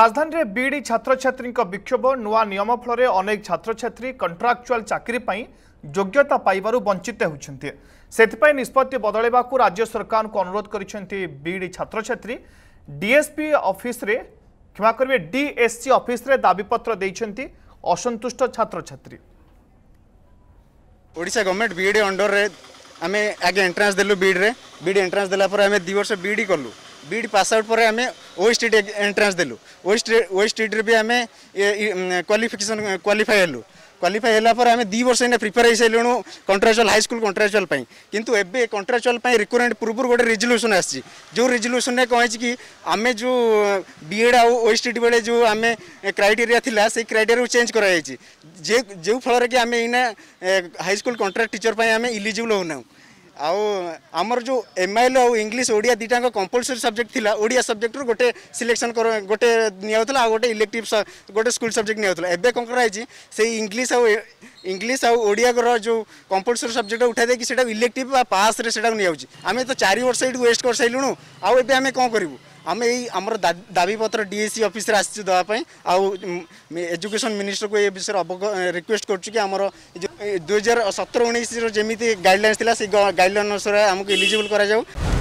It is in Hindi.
রাজধানীরে বিইডি ছাত্রছাত্রী বিক্ষোভ নূয়া নিয়ম ফলে অনেক ছাত্রছাত্রী কন্ট্রাকচুয়াল চাকরি পাই যোগ্যতা পাইবার বঞ্চিত হচ্ছেন সেপাই নিষ্পতি বদলাইবা রাজ্য সরকার অনুরোধ করেছেন বিইডি ছাত্রছাত্রী ডিএসপি অফিসে ক্ষমা করবে ডিএসসি অফিসে দাবিপত্র দিয়েছেন অসন্তুষ্ট ছাত্রছাত্রী ওড়িশা গভর্নমেন্ট বিইডি অন্ডরের আমি আগে এন্ট্রান্স দেলু বিইডি বিইডি এন্ট্রান্স দেলা পরে আমি দুই বর্ষ বিইডি কলু बीड पास आउट पर आम ओ स्टेट एंट्रान्स देलु ओ स्टेट भी आम क्वाफिकेसन क्वाफाई हलु क्वाफाई होगापर आम दु वर्ष इन्हें प्रिपेयर हो सारे कंट्राचुआल हाईस्कल कंट्राचुआल कि एवं कंट्राचुआल रिक्रुटमेंट पूर्व गोटे रिजल्यूशन आसी जो में कहीं कि आम जो बीएड आउ स्टेट बेले जो आम क्राइटेरिया से क्राइटेरिया चेंज कर जो फल कि आम इना हाईस्कल कंट्राक्ट टीचर पर आम इलीजिबल होना ଆଉ ଆମର ଯେଉଁ ଏମ୍ ଆଇ ଏଲ୍ ଆଉ ଇଂଲିଶ ଓଡ଼ିଆ ଦୁଇଟାଙ୍କ କମ୍ପଲସରି ସବଜେକ୍ଟ ଥିଲା ଓଡ଼ିଆ ସବଜେକ୍ଟରୁ ଗୋଟେ ସିଲେକ୍ସନ୍ ଗୋଟେ ନିଆହେଉଥିଲା ଆଉ ଗୋଟେ ଇଲେକ୍ଟିଭ୍ ଗୋଟେ ସ୍କୁଲ୍ ସବଜେକ୍ଟ ନିଆହେଉଥିଲା ଏବେ କ'ଣ କରାହେଇଛି ସେଇ ଇଂଲିଶ ଆଉ ଇଂଲିଶ ଆଉ ଓଡ଼ିଆର ଯେଉଁ କମ୍ପଲସରି ସବଜେକ୍ଟ ଉଠାଇ ଦେଇକି ସେଇଟାକୁ ଇଲେକ୍ଟିଭ୍ ବା ପାସ୍ରେ ସେଇଟାକୁ ନିଆହେଉଛି ଆମେ ତ ଚାରି ବର୍ଷ ଏଇଠି ୱେଷ୍ଟ କରିସାରିଲୁଣୁ ଆଉ ଏବେ ଆମେ କ'ଣ କରିବୁ ଆମେ ଏଇ ଆମର ଦାବିପତ୍ର ଡିଏସି ଅଫିସରେ ଆସିଛୁ ଦେବା ପାଇଁ ଆଉ ଏଜୁକେସନ୍ ମିନିଷ୍ଟରକୁ ଏ ବିଷୟରେ ଅବଗ ରିକ୍ୱେଷ୍ଟ କରୁଛୁ କି ଆମର ଦୁଇ ହଜାର ସତର ଉଣେଇଶର ଯେମିତି ଗାଇଡ଼ଲାଇନ୍ସ ଥିଲା ସେଇ ଗାଇଡ଼ଲାଇନ୍ ଅନୁସାରେ ଆମକୁ ଏଲିଜିବୁଲ୍ କରାଯାଉ